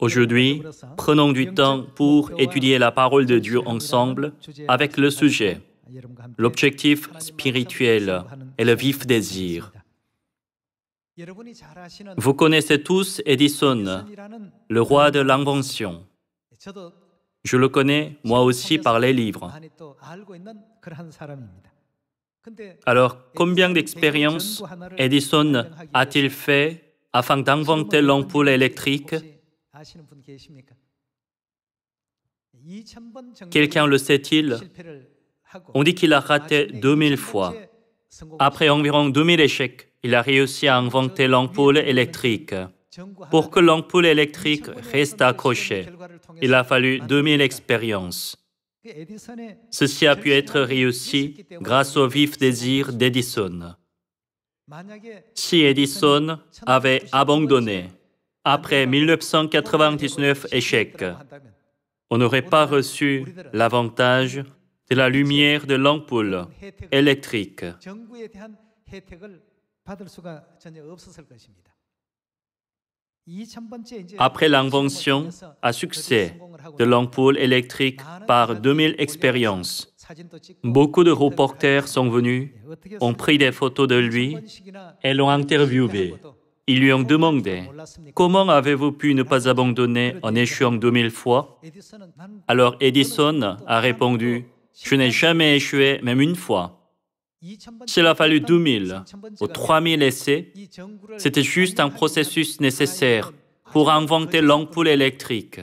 Aujourd'hui, prenons du temps pour étudier la parole de Dieu ensemble avec le sujet, l'objectif spirituel et le vif désir. Vous connaissez tous Edison, le roi de l'invention. Je le connais moi aussi par les livres. Alors, combien d'expériences Edison a-t-il fait afin d'inventer l'ampoule électrique Quelqu'un le sait-il On dit qu'il a raté 2000 fois. Après environ 2000 échecs, il a réussi à inventer l'ampoule électrique. Pour que l'ampoule électrique reste accrochée, il a fallu 2000 expériences. Ceci a pu être réussi grâce au vif désir d'Edison. Si Edison avait abandonné après 1999 échecs, On n'aurait pas reçu l'avantage de la lumière de l'ampoule électrique. Après l'invention à succès de l'ampoule électrique par 2000 expériences, beaucoup de reporters sont venus, ont pris des photos de lui et l'ont interviewé. Ils lui ont demandé Comment avez-vous pu ne pas abandonner en échouant 2000 fois Alors Edison a répondu Je n'ai jamais échoué, même une fois. Cela a fallu 2000 ou 3000 essais, c'était juste un processus nécessaire pour inventer l'ampoule électrique.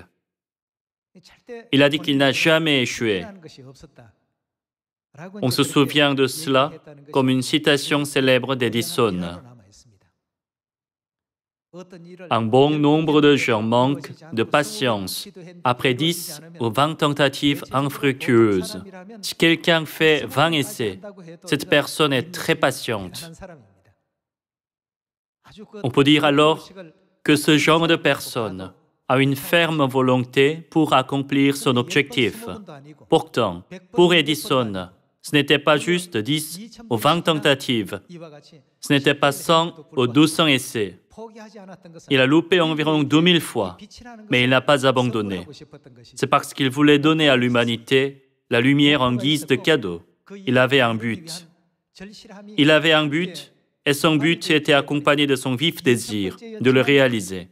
Il a dit qu'il n'a jamais échoué. On se souvient de cela comme une citation célèbre d'Edison. Un bon nombre de gens manquent de patience après 10 ou 20 tentatives infructueuses. Si quelqu'un fait 20 essais, cette personne est très patiente. On peut dire alors que ce genre de personne a une ferme volonté pour accomplir son objectif. Pourtant, pour Edison, ce n'était pas juste 10 ou 20 tentatives. Ce n'était pas 100 ou 200 essais. Il a loupé environ 2000 fois, mais il n'a pas abandonné. C'est parce qu'il voulait donner à l'humanité la lumière en guise de cadeau. Il avait un but. Il avait un but et son but était accompagné de son vif désir de le réaliser.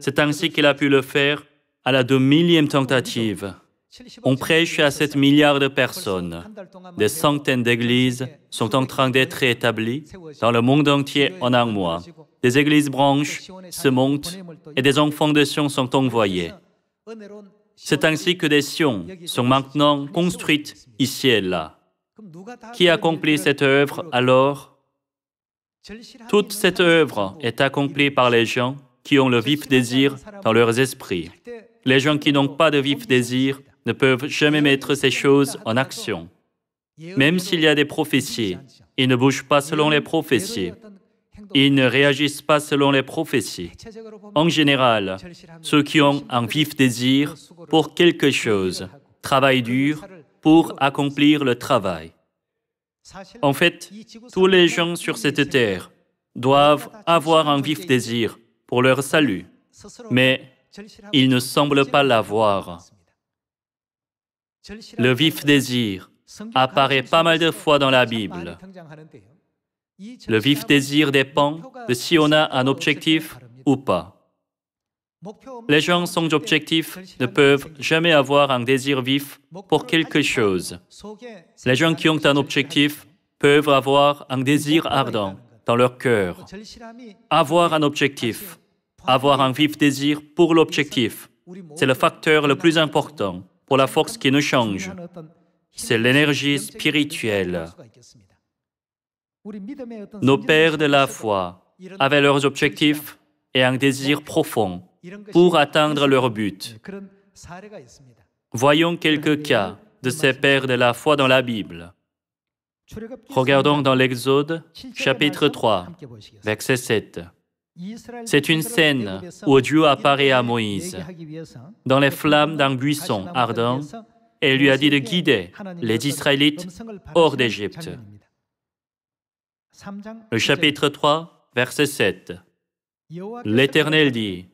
C'est ainsi qu'il a pu le faire à la deux millième tentative. On prêche à 7 milliards de personnes. Des centaines d'églises sont en train d'être établies dans le monde entier en un mois. Des églises branches se montent et des enfants de Sion sont envoyés. C'est ainsi que des Sions sont maintenant construites ici et là. Qui accomplit cette œuvre alors Toute cette œuvre est accomplie par les gens qui ont le vif désir dans leurs esprits. Les gens qui n'ont pas de vif désir ne peuvent jamais mettre ces choses en action. Même s'il y a des prophéties, ils ne bougent pas selon les prophéties. Ils ne réagissent pas selon les prophéties. En général, ceux qui ont un vif désir pour quelque chose travaillent dur pour accomplir le travail. En fait, tous les gens sur cette terre doivent avoir un vif désir pour leur salut, mais ils ne semblent pas l'avoir. Le vif désir apparaît pas mal de fois dans la Bible. Le vif désir dépend de si on a un objectif ou pas. Les gens sans objectif ne peuvent jamais avoir un désir vif pour quelque chose. Les gens qui ont un objectif peuvent avoir un désir ardent dans leur cœur. Avoir un objectif, avoir un vif désir pour l'objectif, c'est le facteur le plus important pour la force qui nous change. C'est l'énergie spirituelle. Nos pères de la foi avaient leurs objectifs et un désir profond pour atteindre leur but. Voyons quelques cas de ces pères de la foi dans la Bible. Regardons dans l'Exode, chapitre 3, verset 7. C'est une scène où Dieu apparaît à Moïse dans les flammes d'un buisson ardent et lui a dit de guider les Israélites hors d'Égypte. Le chapitre 3, verset 7. L'Éternel dit,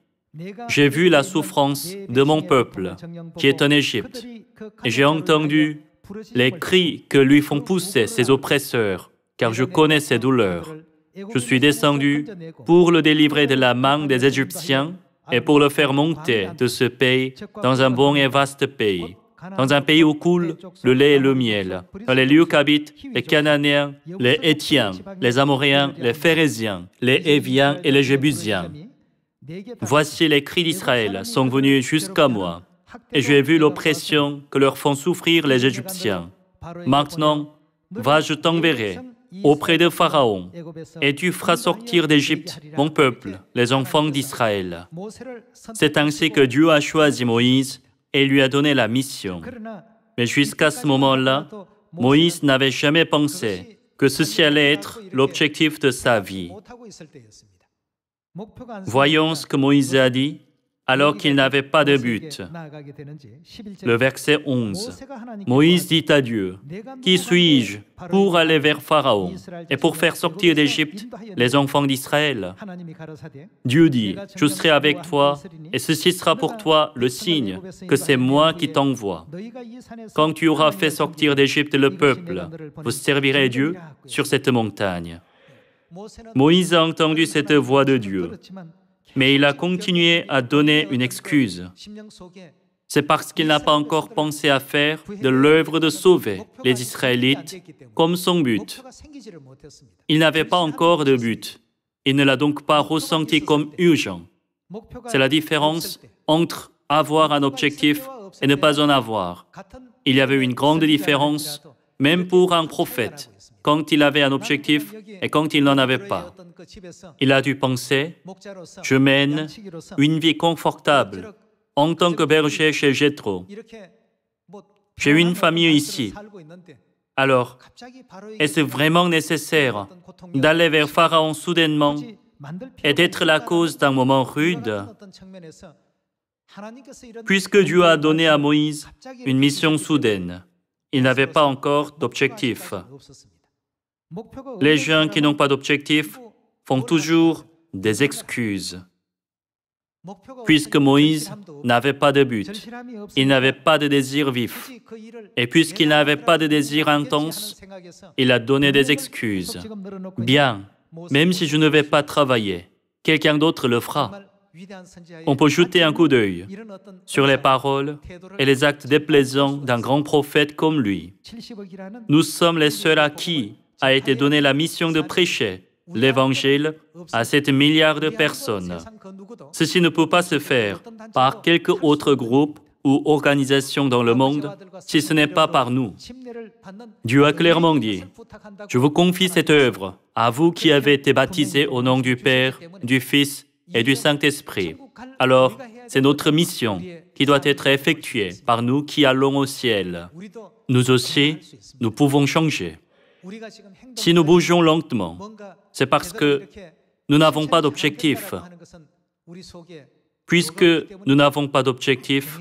J'ai vu la souffrance de mon peuple qui est en Égypte, et j'ai entendu les cris que lui font pousser ses oppresseurs, car je connais ses douleurs. Je suis descendu pour le délivrer de la main des Égyptiens et pour le faire monter de ce pays dans un bon et vaste pays, dans un pays où coule le lait et le miel, dans les lieux qu'habitent les Cananéens, les Hétiens, les Amoréens, les Phérésiens, les Héviens et les Jébusiens. Voici les cris d'Israël sont venus jusqu'à moi, et j'ai vu l'oppression que leur font souffrir les Égyptiens. Maintenant, va, je t'enverrai auprès de Pharaon, et tu feras sortir d'Égypte mon peuple, les enfants d'Israël. C'est ainsi que Dieu a choisi Moïse et lui a donné la mission. Mais jusqu'à ce moment-là, Moïse n'avait jamais pensé que ceci allait être l'objectif de sa vie. Voyons ce que Moïse a dit alors qu'il n'avait pas de but. Le verset 11. Moïse dit à Dieu, Qui suis-je pour aller vers Pharaon et pour faire sortir d'Égypte les enfants d'Israël Dieu dit, Je serai avec toi et ceci sera pour toi le signe que c'est moi qui t'envoie. Quand tu auras fait sortir d'Égypte le peuple, vous servirez Dieu sur cette montagne. Moïse a entendu cette voix de Dieu, mais il a continué à donner une excuse. C'est parce qu'il n'a pas encore pensé à faire de l'œuvre de sauver les Israélites comme son but. Il n'avait pas encore de but. Il ne l'a donc pas ressenti comme urgent. C'est la différence entre avoir un objectif et ne pas en avoir. Il y avait une grande différence, même pour un prophète quand il avait un objectif et quand il n'en avait pas. Il a dû penser, je mène une vie confortable en tant que berger chez Jethro. J'ai une famille ici. Alors, est-ce vraiment nécessaire d'aller vers Pharaon soudainement et d'être la cause d'un moment rude Puisque Dieu a donné à Moïse une mission soudaine, il n'avait pas encore d'objectif. Les gens qui n'ont pas d'objectif font toujours des excuses. Puisque Moïse n'avait pas de but, il n'avait pas de désir vif, et puisqu'il n'avait pas de désir intense, il a donné des excuses. Bien, même si je ne vais pas travailler, quelqu'un d'autre le fera. On peut jeter un coup d'œil sur les paroles et les actes déplaisants d'un grand prophète comme lui. Nous sommes les seuls à qui a été donnée la mission de prêcher l'Évangile à 7 milliards de personnes. Ceci ne peut pas se faire par quelque autre groupe ou organisation dans le monde si ce n'est pas par nous. Dieu a clairement dit, je vous confie cette œuvre à vous qui avez été baptisés au nom du Père, du Fils et du Saint-Esprit. Alors, c'est notre mission qui doit être effectuée par nous qui allons au ciel. Nous aussi, nous pouvons changer. Si nous bougeons lentement, c'est parce que nous n'avons pas d'objectif. Puisque nous n'avons pas d'objectif,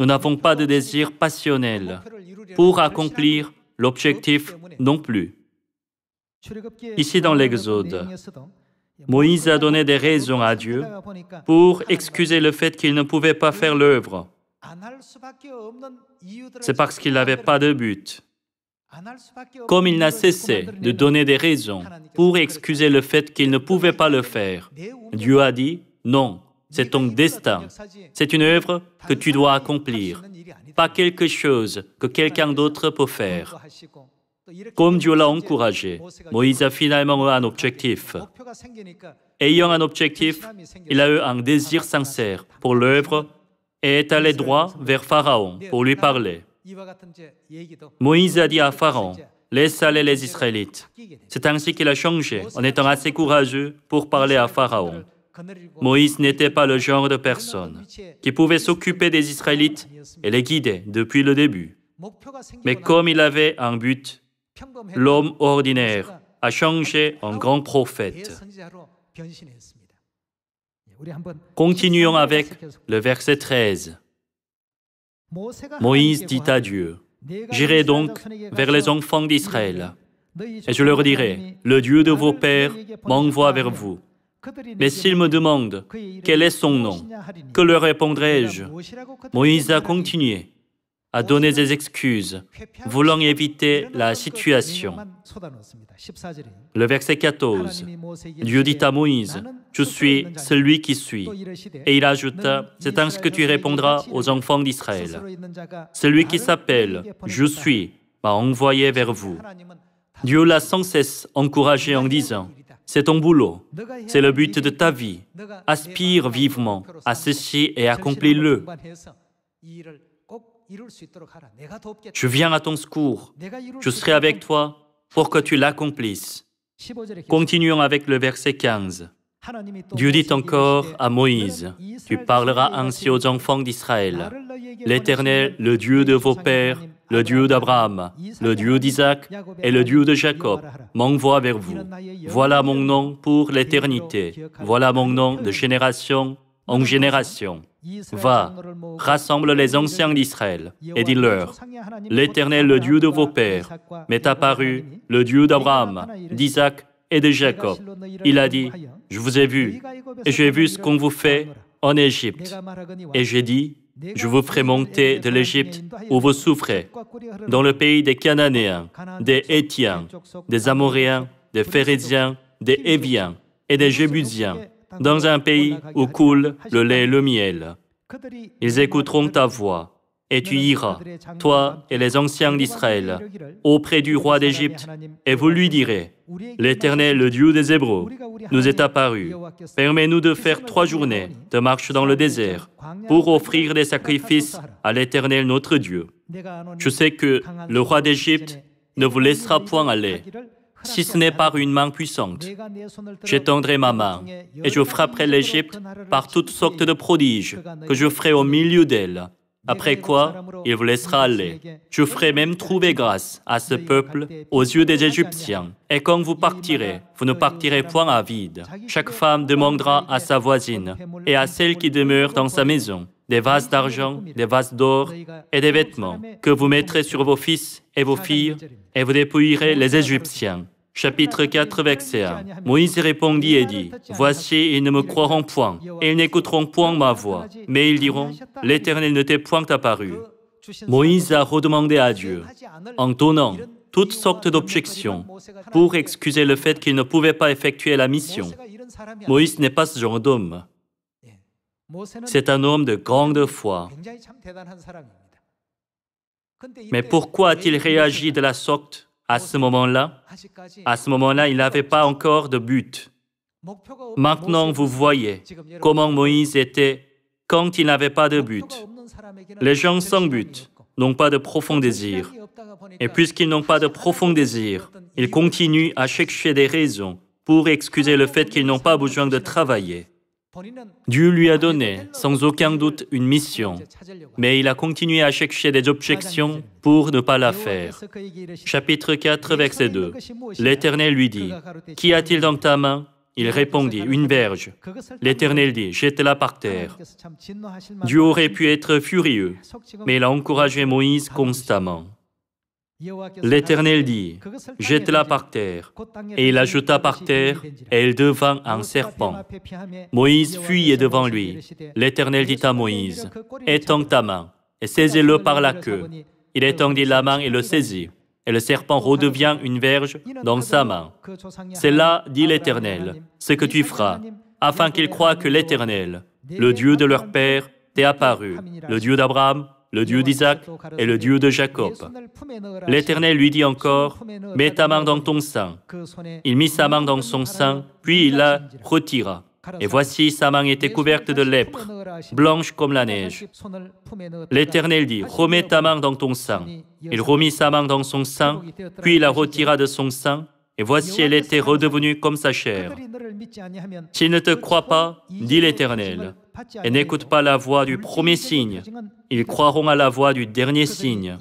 nous n'avons pas de désir passionnel pour accomplir l'objectif non plus. Ici dans l'Exode, Moïse a donné des raisons à Dieu pour excuser le fait qu'il ne pouvait pas faire l'œuvre. C'est parce qu'il n'avait pas de but. Comme il n'a cessé de donner des raisons pour excuser le fait qu'il ne pouvait pas le faire, Dieu a dit, non, c'est ton destin, c'est une œuvre que tu dois accomplir, pas quelque chose que quelqu'un d'autre peut faire. Comme Dieu l'a encouragé, Moïse a finalement eu un objectif. Ayant un objectif, il a eu un désir sincère pour l'œuvre et est allé droit vers Pharaon pour lui parler. Moïse a dit à Pharaon, laisse aller les Israélites. C'est ainsi qu'il a changé, en étant assez courageux pour parler à Pharaon. Moïse n'était pas le genre de personne qui pouvait s'occuper des Israélites et les guider depuis le début. Mais comme il avait un but, l'homme ordinaire a changé en grand prophète. Continuons avec le verset 13. Moïse dit à Dieu, J'irai donc vers les enfants d'Israël, et je leur dirai, Le Dieu de vos pères m'envoie vers vous. Mais s'ils me demandent quel est son nom, que leur répondrai-je Moïse a continué a donné des excuses, voulant éviter la situation. Le verset 14, Dieu dit à Moïse, Je suis celui qui suis. Et il ajouta, C'est ainsi que tu répondras aux enfants d'Israël. Celui qui s'appelle Je suis m'a envoyé vers vous. Dieu l'a sans cesse encouragé en disant, c'est ton boulot, c'est le but de ta vie. Aspire vivement à ceci et accomplis-le. Je viens à ton secours, je serai avec toi pour que tu l'accomplisses. Continuons avec le verset 15. Dieu dit encore à Moïse, Tu parleras ainsi aux enfants d'Israël. L'Éternel, le Dieu de vos pères, le Dieu d'Abraham, le Dieu d'Isaac et le Dieu de Jacob, m'envoie vers vous. Voilà mon nom pour l'éternité. Voilà mon nom de génération en génération. Va, rassemble les anciens d'Israël et dis-leur, l'Éternel, le Dieu de vos pères, m'est apparu, le Dieu d'Abraham, d'Isaac et de Jacob. Il a dit, je vous ai vu et j'ai vu ce qu'on vous fait en Égypte. Et j'ai dit, je vous ferai monter de l'Égypte où vous souffrez, dans le pays des Cananéens, des Hétiens, des Amoréens, des Phéréziens, des Héviens et des Jébusiens dans un pays où coule le lait et le miel. Ils écouteront ta voix et tu iras, toi et les anciens d'Israël, auprès du roi d'Égypte, et vous lui direz, l'Éternel, le Dieu des Hébreux, nous est apparu. Permets-nous de faire trois journées de marche dans le désert pour offrir des sacrifices à l'Éternel notre Dieu. Je sais que le roi d'Égypte ne vous laissera point aller, si ce n'est par une main puissante. J'étendrai ma main et je frapperai l'Égypte par toutes sortes de prodiges que je ferai au milieu d'elle. Après quoi, il vous laissera aller. Je ferai même trouver grâce à ce peuple aux yeux des Égyptiens. Et quand vous partirez, vous ne partirez point à vide. Chaque femme demandera à sa voisine et à celle qui demeure dans sa maison des vases d'argent, des vases d'or et des vêtements que vous mettrez sur vos fils et vos filles et vous dépouillerez les Égyptiens. Chapitre 4, verset 1. Moïse répondit et dit, Voici, ils ne me croiront point, ils n'écouteront point ma voix, mais ils diront, L'Éternel ne t'est point apparu. Moïse a redemandé à Dieu, en donnant toutes sortes d'objections, pour excuser le fait qu'il ne pouvait pas effectuer la mission. Moïse n'est pas ce genre d'homme. C'est un homme de grande foi. Mais pourquoi a-t-il réagi de la sorte à ce moment-là, il n'avait pas encore de but. Maintenant, vous voyez comment Moïse était quand il n'avait pas de but. Les gens sans but n'ont pas de profond désir. Et puisqu'ils n'ont pas de profond désir, ils continuent à chercher des raisons pour excuser le fait qu'ils n'ont pas besoin de travailler. Dieu lui a donné sans aucun doute une mission, mais il a continué à chercher des objections pour ne pas la faire. Chapitre 4, verset 2. L'Éternel lui dit, Qu'y a-t-il dans ta main il répondit, une verge. L'Éternel dit, jette-la par terre. Dieu aurait pu être furieux, mais il a encouragé Moïse constamment. L'Éternel dit, jette-la par terre. Et il la jeta par terre, et elle devint un serpent. Moïse fuyait devant lui. L'Éternel dit à Moïse, étends ta main, et saisis-le par la queue. Il étendit la main et le saisit. Et le serpent redevient une verge dans sa main. C'est là, dit l'Éternel, ce que tu feras, afin qu'ils croient que l'Éternel, le Dieu de leur père, t'est apparu, le Dieu d'Abraham, le Dieu d'Isaac et le Dieu de Jacob. L'Éternel lui dit encore, Mets ta main dans ton sein. Il mit sa main dans son sein, puis il la retira. Et voici, sa main était couverte de lèpre, blanche comme la neige. L'Éternel dit, Remets ta main dans ton sein. Il remit sa main dans son sein, puis il la retira de son sein, et voici elle était redevenue comme sa chair. S'ils ne te croit pas, dit l'Éternel, et n'écoute pas la voix du premier signe, ils croiront à la voix du dernier signe.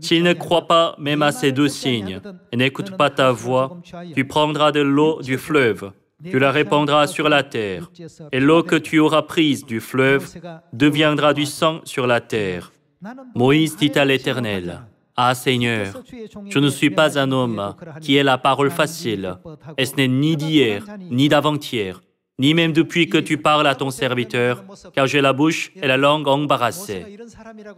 S'ils ne croient pas même à ces deux signes, et n'écoute pas ta voix, tu prendras de l'eau du fleuve, tu la répandras sur la terre, et l'eau que tu auras prise du fleuve deviendra du sang sur la terre. Moïse dit à l'Éternel, ah Seigneur, je ne suis pas un homme qui ait la parole facile, et ce n'est ni d'hier, ni d'avant-hier, ni même depuis que tu parles à ton serviteur, car j'ai la bouche et la langue embarrassées.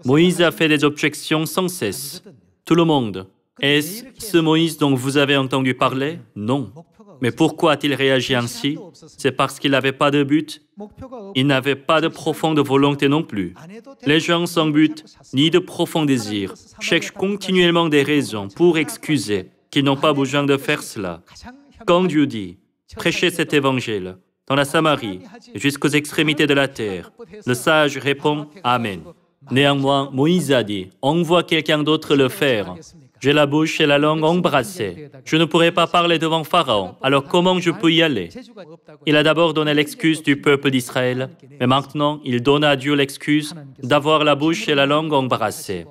Moïse a fait des objections sans cesse. Tout le monde. Est-ce ce Moïse dont vous avez entendu parler Non. Mais pourquoi a-t-il réagi ainsi C'est parce qu'il n'avait pas de but. Il n'avait pas de profonde volonté non plus. Les gens sans but, ni de profond désir, cherchent continuellement des raisons pour excuser qu'ils n'ont pas besoin de faire cela. Quand Dieu dit, prêchez cet évangile dans la Samarie jusqu'aux extrémités de la terre, le sage répond Amen. Néanmoins, Moïse a dit, envoie quelqu'un d'autre le faire. J'ai la bouche et la langue embrassées. Je ne pourrai pas parler devant Pharaon, alors comment je peux y aller Il a d'abord donné l'excuse du peuple d'Israël, mais maintenant il donne à Dieu l'excuse d'avoir la bouche et la langue embrassées.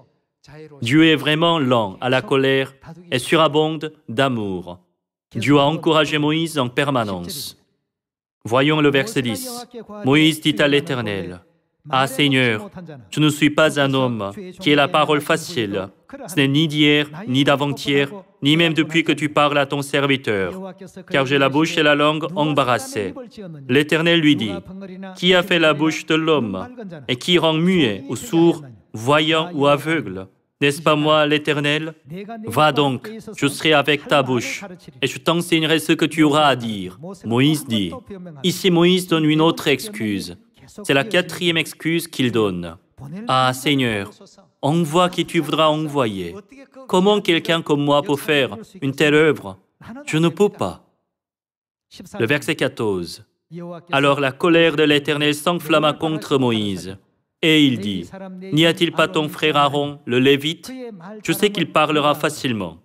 Dieu est vraiment lent à la colère et surabonde d'amour. Dieu a encouragé Moïse en permanence. Voyons le verset 10. Moïse dit à l'Éternel, ah Seigneur, je ne suis pas un homme qui ait la parole facile. Ce n'est ni d'hier, ni d'avant-hier, ni même depuis que tu parles à ton serviteur, car j'ai la bouche et la langue embarrassées. L'Éternel lui dit, Qui a fait la bouche de l'homme et qui rend muet ou sourd, voyant ou aveugle N'est-ce pas moi l'Éternel Va donc, je serai avec ta bouche, et je t'enseignerai ce que tu auras à dire. Moïse dit. Ici, Moïse donne une autre excuse. C'est la quatrième excuse qu'il donne. Ah Seigneur, envoie qui tu voudras envoyer. Comment quelqu'un comme moi peut faire une telle œuvre Je ne peux pas. Le verset 14. Alors la colère de l'Éternel s'enflamma contre Moïse. Et il dit, N'y a-t-il pas ton frère Aaron, le Lévite Je sais qu'il parlera facilement.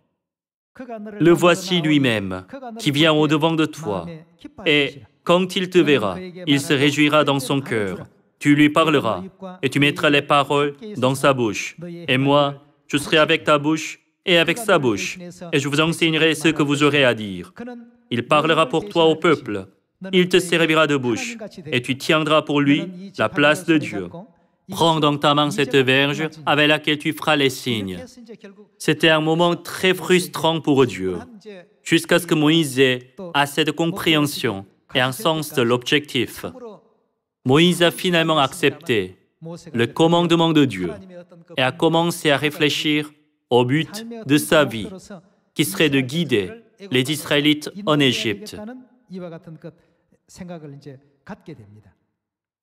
Le voici lui-même, qui vient au devant de toi. Et quand il te verra, il se réjouira dans son cœur. Tu lui parleras et tu mettras les paroles dans sa bouche. Et moi, je serai avec ta bouche et avec sa bouche, et je vous enseignerai ce que vous aurez à dire. Il parlera pour toi au peuple. Il te servira de bouche, et tu tiendras pour lui la place de Dieu. Prends dans ta main cette verge avec laquelle tu feras les signes. C'était un moment très frustrant pour Dieu, jusqu'à ce que Moïse ait cette compréhension et un sens de l'objectif. Moïse a finalement accepté le commandement de Dieu et a commencé à réfléchir au but de sa vie, qui serait de guider les Israélites en Égypte.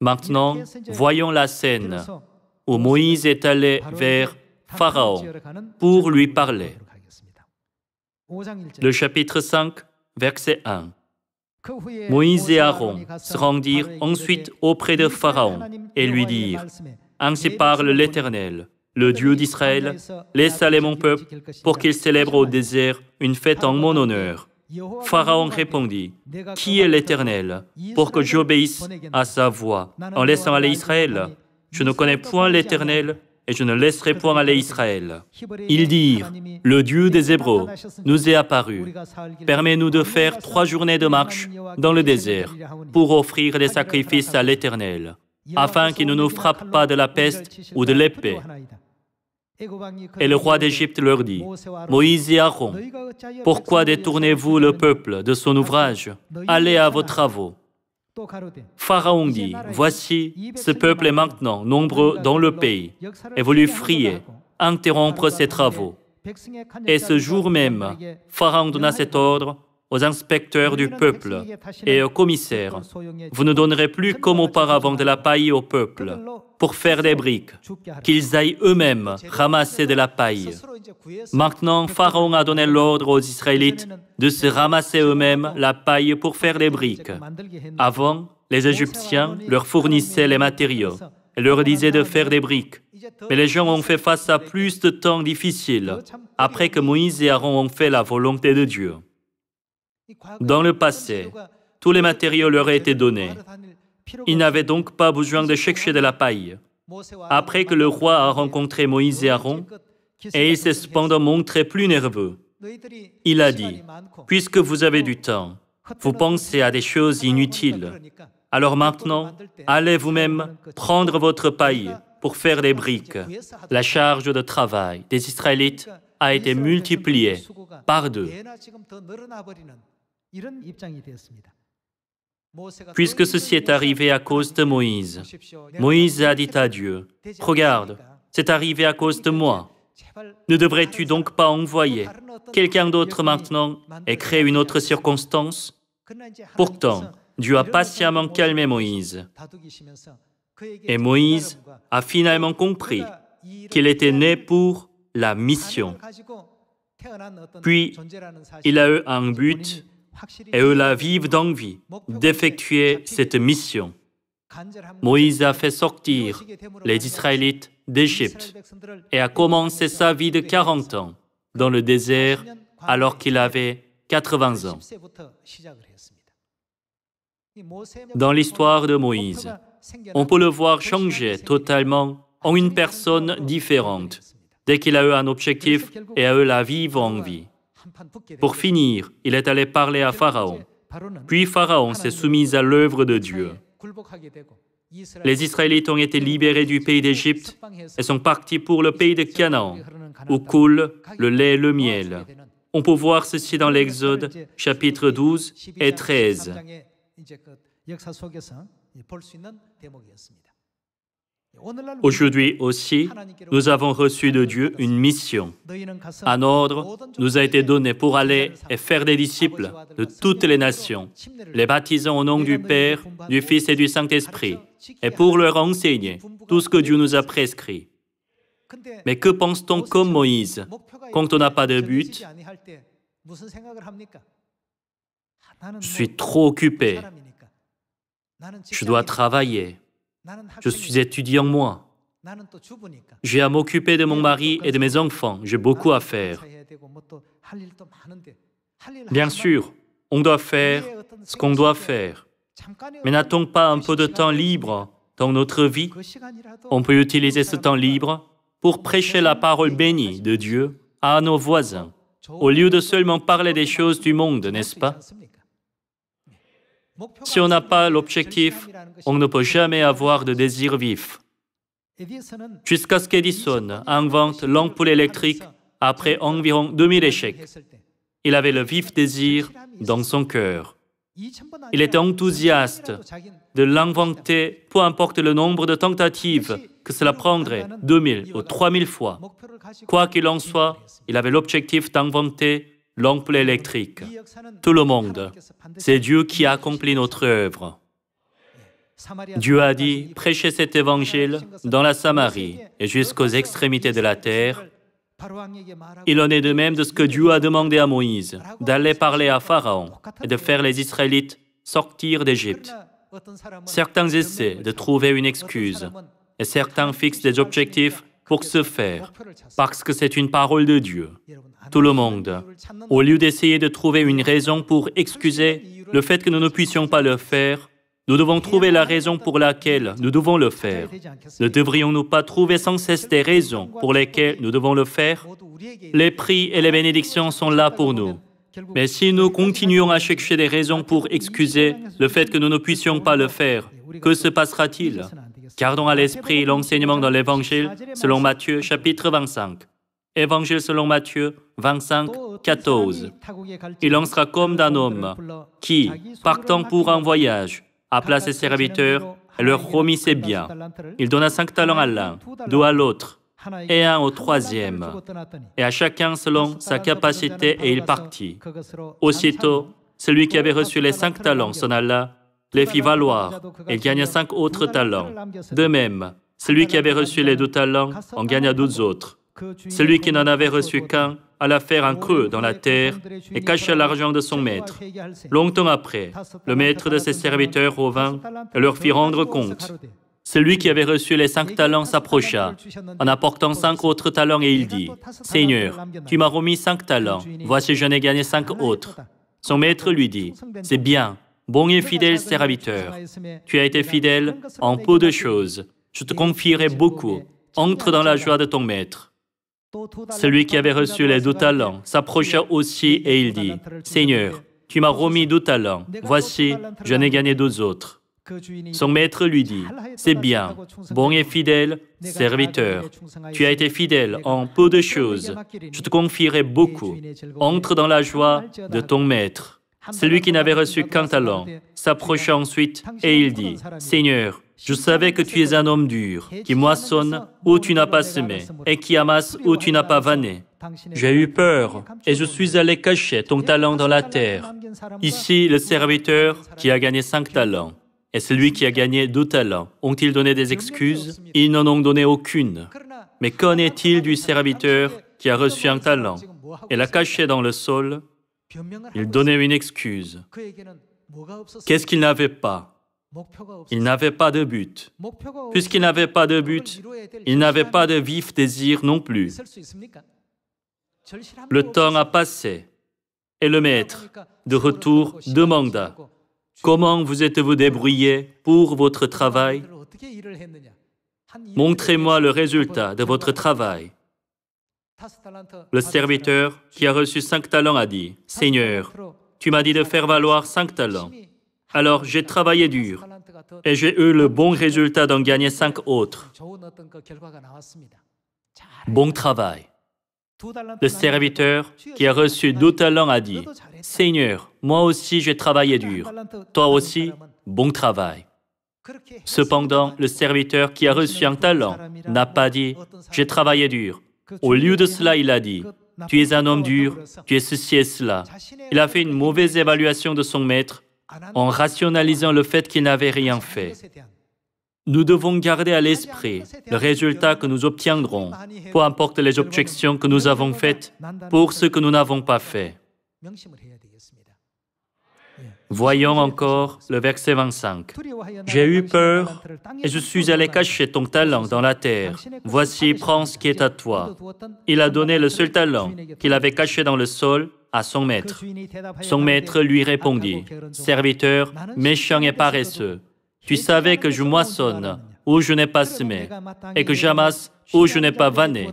Maintenant, voyons la scène où Moïse est allé vers Pharaon pour lui parler. Le chapitre 5, verset 1. Moïse et Aaron se rendirent ensuite auprès de Pharaon et lui dirent, Ainsi parle l'Éternel, le Dieu d'Israël, laisse aller mon peuple pour qu'il célèbre au désert une fête en mon honneur. Pharaon répondit, Qui est l'Éternel pour que j'obéisse à sa voix en laissant aller Israël Je ne connais point l'Éternel et je ne laisserai point aller Israël. Ils dirent, le Dieu des Hébreux nous est apparu. Permets-nous de faire trois journées de marche dans le désert pour offrir des sacrifices à l'Éternel, afin qu'il ne nous frappe pas de la peste ou de l'épée. Et le roi d'Égypte leur dit, Moïse et Aaron, pourquoi détournez-vous le peuple de son ouvrage Allez à vos travaux. Pharaon dit, Voici, ce peuple est maintenant nombreux dans le pays et lui frier, interrompre ses travaux. Et ce jour même, Pharaon donna cet ordre aux inspecteurs du peuple et aux commissaires. Vous ne donnerez plus comme auparavant de la paille au peuple pour faire des briques, qu'ils aillent eux-mêmes ramasser de la paille. Maintenant, Pharaon a donné l'ordre aux Israélites de se ramasser eux-mêmes la paille pour faire des briques. Avant, les Égyptiens leur fournissaient les matériaux et leur disaient de faire des briques. Mais les gens ont fait face à plus de temps difficiles après que Moïse et Aaron ont fait la volonté de Dieu. Dans le passé, tous les matériaux leur étaient donnés. Ils n'avaient donc pas besoin de chercher de la paille. Après que le roi a rencontré Moïse et Aaron, et il s'est cependant montré plus nerveux, il a dit, puisque vous avez du temps, vous pensez à des choses inutiles. Alors maintenant, allez vous-même prendre votre paille pour faire des briques. La charge de travail des Israélites a été multipliée par deux. Puisque ceci est arrivé à cause de Moïse, Moïse a dit à Dieu, Regarde, c'est arrivé à cause de moi. Ne devrais-tu donc pas envoyer quelqu'un d'autre maintenant et créer une autre circonstance Pourtant, Dieu a patiemment calmé Moïse. Et Moïse a finalement compris qu'il était né pour la mission. Puis, il a eu un but et eux la vivent d'envie d'effectuer cette mission. Moïse a fait sortir les Israélites d'Égypte et a commencé sa vie de 40 ans dans le désert alors qu'il avait 80 ans. Dans l'histoire de Moïse, on peut le voir changer totalement en une personne différente dès qu'il a eu un objectif et a eu la en vie. Pour finir, il est allé parler à Pharaon. Puis Pharaon s'est soumis à l'œuvre de Dieu. Les Israélites ont été libérés du pays d'Égypte et sont partis pour le pays de Canaan, où coule le lait et le miel. On peut voir ceci dans l'Exode, chapitre 12 et 13. Aujourd'hui aussi, nous avons reçu de Dieu une mission. Un ordre nous a été donné pour aller et faire des disciples de toutes les nations, les baptisant au nom du Père, du Fils et du Saint-Esprit, et pour leur enseigner tout ce que Dieu nous a prescrit. Mais que pense-t-on comme Moïse quand on n'a pas de but Je suis trop occupé. Je dois travailler. Je suis étudiant moi. J'ai à m'occuper de mon mari et de mes enfants. J'ai beaucoup à faire. Bien sûr, on doit faire ce qu'on doit faire. Mais n'a-t-on pas un peu de temps libre dans notre vie On peut utiliser ce temps libre pour prêcher la parole bénie de Dieu à nos voisins, au lieu de seulement parler des choses du monde, n'est-ce pas si on n'a pas l'objectif, on ne peut jamais avoir de désir vif. Jusqu'à ce qu'Edison invente l'ampoule électrique après environ 2000 échecs. Il avait le vif désir dans son cœur. Il était enthousiaste de l'inventer, peu importe le nombre de tentatives que cela prendrait, 2000 ou 3000 fois. Quoi qu'il en soit, il avait l'objectif d'inventer l'ampoule électrique, tout le monde. C'est Dieu qui accomplit notre œuvre. Dieu a dit, prêchez cet évangile dans la Samarie et jusqu'aux extrémités de la terre. Il en est de même de ce que Dieu a demandé à Moïse, d'aller parler à Pharaon et de faire les Israélites sortir d'Égypte. Certains essaient de trouver une excuse et certains fixent des objectifs pour ce faire, parce que c'est une parole de Dieu tout le monde. Au lieu d'essayer de trouver une raison pour excuser le fait que nous ne puissions pas le faire, nous devons trouver la raison pour laquelle nous devons le faire. Ne devrions-nous pas trouver sans cesse des raisons pour lesquelles nous devons le faire Les prix et les bénédictions sont là pour nous. Mais si nous continuons à chercher des raisons pour excuser le fait que nous ne puissions pas le faire, que se passera-t-il Gardons à l'esprit l'enseignement dans l'Évangile selon Matthieu chapitre 25. Évangile selon Matthieu 25, 14. Il en sera comme d'un homme qui, partant pour un voyage, appela ses serviteurs et leur remit ses biens. Il donna cinq talents à l'un, deux à l'autre et un au troisième, et à chacun selon sa capacité, et il partit. Aussitôt, celui qui avait reçu les cinq talents s'en alla, les fit valoir, et gagna cinq autres talents. De même, celui qui avait reçu les deux talents en gagna douze autres. Celui qui n'en avait reçu qu'un alla faire un creux dans la terre et cacha l'argent de son maître. Longtemps après, le maître de ses serviteurs revint et leur fit rendre compte. Celui qui avait reçu les cinq talents s'approcha en apportant cinq autres talents et il dit, Seigneur, tu m'as remis cinq talents, voici je n'ai gagné cinq autres. Son maître lui dit, C'est bien, bon et fidèle serviteur, tu as été fidèle en peu de choses, je te confierai beaucoup, entre dans la joie de ton maître. Celui qui avait reçu les deux talents s'approcha aussi et il dit, Seigneur, tu m'as remis deux talents, voici, je n'ai gagné deux autres. Son maître lui dit, C'est bien, bon et fidèle serviteur, tu as été fidèle en peu de choses, je te confierai beaucoup. Entre dans la joie de ton maître. Celui qui n'avait reçu qu'un talent s'approcha ensuite et il dit, Seigneur, je savais que tu es un homme dur, qui moissonne où tu n'as pas semé et qui amasse où tu n'as pas vanné. J'ai eu peur et je suis allé cacher ton talent dans la terre. Ici, le serviteur qui a gagné cinq talents et celui qui a gagné deux talents ont-ils donné des excuses Ils n'en ont donné aucune. Mais qu'en est-il du serviteur qui a reçu un talent et l'a caché dans le sol Il donnait une excuse. Qu'est-ce qu'il n'avait pas il n'avait pas de but. Puisqu'il n'avait pas de but, il n'avait pas de vif désir non plus. Le temps a passé et le maître, de retour, demanda Comment vous êtes-vous débrouillé pour votre travail Montrez-moi le résultat de votre travail. Le serviteur qui a reçu cinq talents a dit Seigneur, tu m'as dit de faire valoir cinq talents. Alors j'ai travaillé dur et j'ai eu le bon résultat d'en gagner cinq autres. Bon travail. Le serviteur qui a reçu deux talents a dit, Seigneur, moi aussi j'ai travaillé dur, toi aussi, bon travail. Cependant, le serviteur qui a reçu un talent n'a pas dit, j'ai travaillé dur. Au lieu de cela, il a dit, tu es un homme dur, tu es ceci et cela. Il a fait une mauvaise évaluation de son maître en rationalisant le fait qu'il n'avait rien fait. Nous devons garder à l'esprit le résultat que nous obtiendrons, peu importe les objections que nous avons faites pour ce que nous n'avons pas fait. Voyons encore le verset 25. J'ai eu peur et je suis allé cacher ton talent dans la terre. Voici, prends ce qui est à toi. Il a donné le seul talent qu'il avait caché dans le sol à son maître. Son maître lui répondit, Serviteur, méchant et paresseux, tu savais que je moissonne où je n'ai pas semé et que j'amasse où je n'ai pas vanné.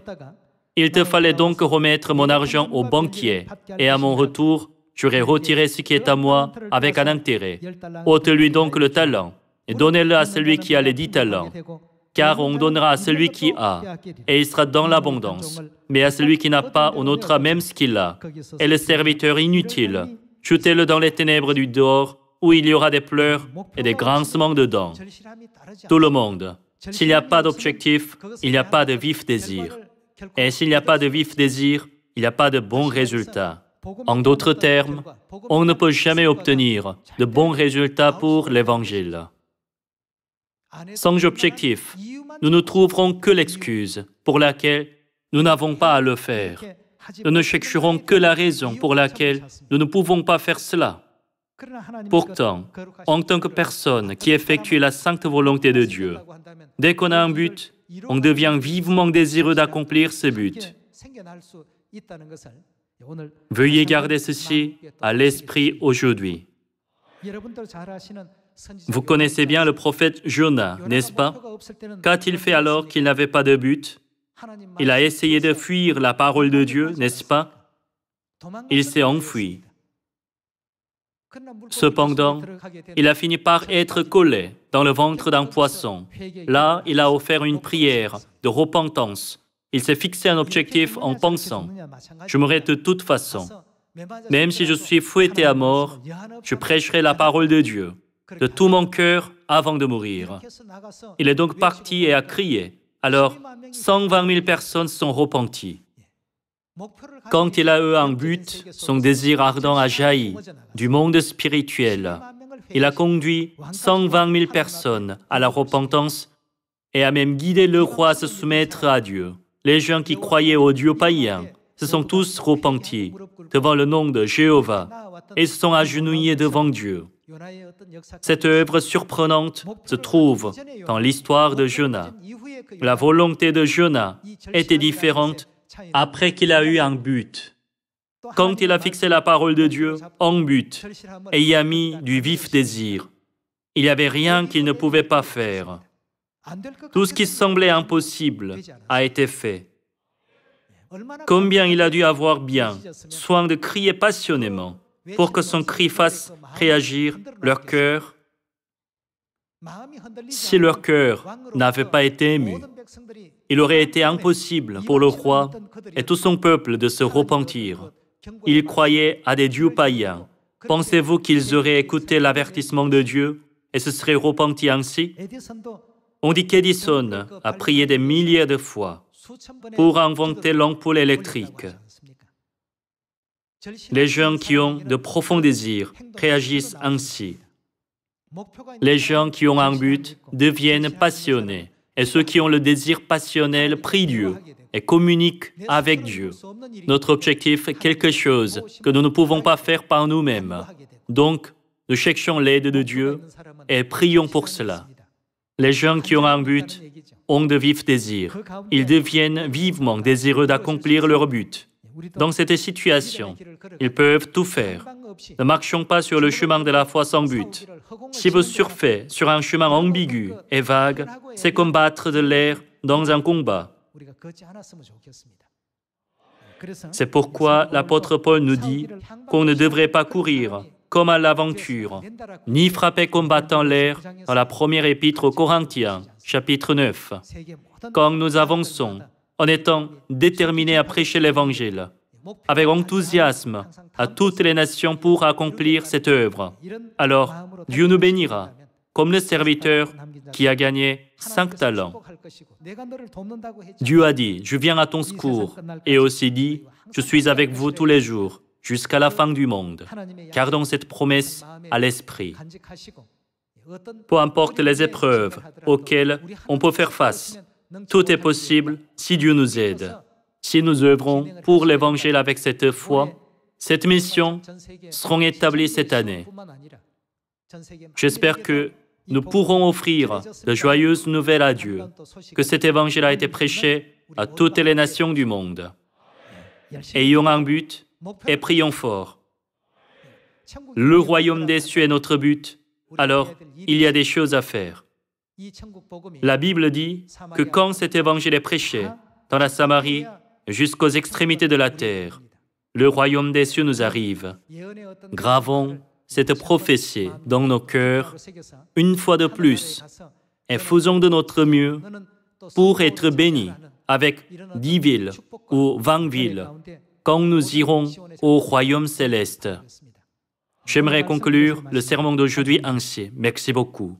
Il te fallait donc remettre mon argent au banquier et à mon retour, j'aurais retiré ce qui est à moi avec un intérêt. ôte lui donc le talent et donnez-le à celui qui a les dix talents car on donnera à celui qui a, et il sera dans l'abondance. Mais à celui qui n'a pas, on ôtera même ce qu'il a. Et le serviteur inutile, jetez-le dans les ténèbres du dehors, où il y aura des pleurs et des grincements de dents. Tout le monde, s'il n'y a pas d'objectif, il n'y a pas de vif désir. Et s'il n'y a pas de vif désir, il n'y a pas de bons résultats. En d'autres termes, on ne peut jamais obtenir de bons résultats pour l'Évangile sans objectif, nous ne trouverons que l'excuse pour laquelle nous n'avons pas à le faire. Nous ne chercherons que la raison pour laquelle nous ne pouvons pas faire cela. Pourtant, en tant que personne qui effectue la sainte volonté de Dieu, dès qu'on a un but, on devient vivement désireux d'accomplir ce but. Veuillez garder ceci à l'esprit aujourd'hui. Vous connaissez bien le prophète Jonah, n'est-ce pas Qu'a-t-il fait alors qu'il n'avait pas de but Il a essayé de fuir la parole de Dieu, n'est-ce pas Il s'est enfui. Cependant, il a fini par être collé dans le ventre d'un poisson. Là, il a offert une prière de repentance. Il s'est fixé un objectif en pensant, je mourrai de toute façon. Même si je suis fouetté à mort, je prêcherai la parole de Dieu de tout mon cœur avant de mourir. Il est donc parti et a crié. Alors, 120 000 personnes sont repenties. Quand il a eu un but, son désir ardent a jailli du monde spirituel. Il a conduit 120 000 personnes à la repentance et a même guidé le roi à se soumettre à Dieu. Les gens qui croyaient au Dieu païen se sont tous repentis devant le nom de Jéhovah et se sont agenouillés devant Dieu. Cette œuvre surprenante se trouve dans l'histoire de Jonah. La volonté de Jonah était différente après qu'il a eu un but. Quand il a fixé la parole de Dieu en but et y a mis du vif désir, il n'y avait rien qu'il ne pouvait pas faire. Tout ce qui semblait impossible a été fait. Combien il a dû avoir bien soin de crier passionnément pour que son cri fasse réagir leur cœur. Si leur cœur n'avait pas été ému, il aurait été impossible pour le roi et tout son peuple de se repentir. Ils croyaient à des dieux païens. Pensez-vous qu'ils auraient écouté l'avertissement de Dieu et se seraient repentis ainsi On dit qu'Edison a prié des milliers de fois pour inventer l'ampoule électrique. Les gens qui ont de profonds désirs réagissent ainsi. Les gens qui ont un but deviennent passionnés, et ceux qui ont le désir passionnel prient Dieu et communiquent avec Dieu. Notre objectif est quelque chose que nous ne pouvons pas faire par nous-mêmes. Donc, nous cherchons l'aide de Dieu et prions pour cela. Les gens qui ont un but ont de vifs désirs. Ils deviennent vivement désireux d'accomplir leur but. Dans cette situation, ils peuvent tout faire. Ne marchons pas sur le chemin de la foi sans but. Si vous surfez sur un chemin ambigu et vague, c'est combattre de l'air dans un combat. C'est pourquoi l'apôtre Paul nous dit qu'on ne devrait pas courir comme à l'aventure, ni frapper combattant l'air dans la première épître aux Corinthiens, chapitre 9. Quand nous avançons, en étant déterminés à prêcher l'Évangile, avec enthousiasme à toutes les nations pour accomplir cette œuvre. Alors, Dieu nous bénira, comme le serviteur qui a gagné cinq talents. Dieu a dit, je viens à ton secours, et aussi dit, je suis avec vous tous les jours jusqu'à la fin du monde. Gardons cette promesse à l'esprit. Peu importe les épreuves auxquelles on peut faire face, tout est possible si Dieu nous aide. Si nous œuvrons pour l'Évangile avec cette foi, cette mission sera établie cette année. J'espère que nous pourrons offrir de joyeuses nouvelles à Dieu, que cet Évangile a été prêché à toutes les nations du monde. Ayons un but, et prions fort. Le royaume des cieux est notre but, alors il y a des choses à faire. La Bible dit que quand cet évangile est prêché, hein? dans la Samarie, jusqu'aux extrémités de la terre, le royaume des cieux nous arrive. Gravons cette prophétie dans nos cœurs une fois de plus et faisons de notre mieux pour être bénis avec dix villes ou vingt villes quand nous irons au royaume céleste. J'aimerais conclure le sermon d'aujourd'hui ainsi. Merci beaucoup.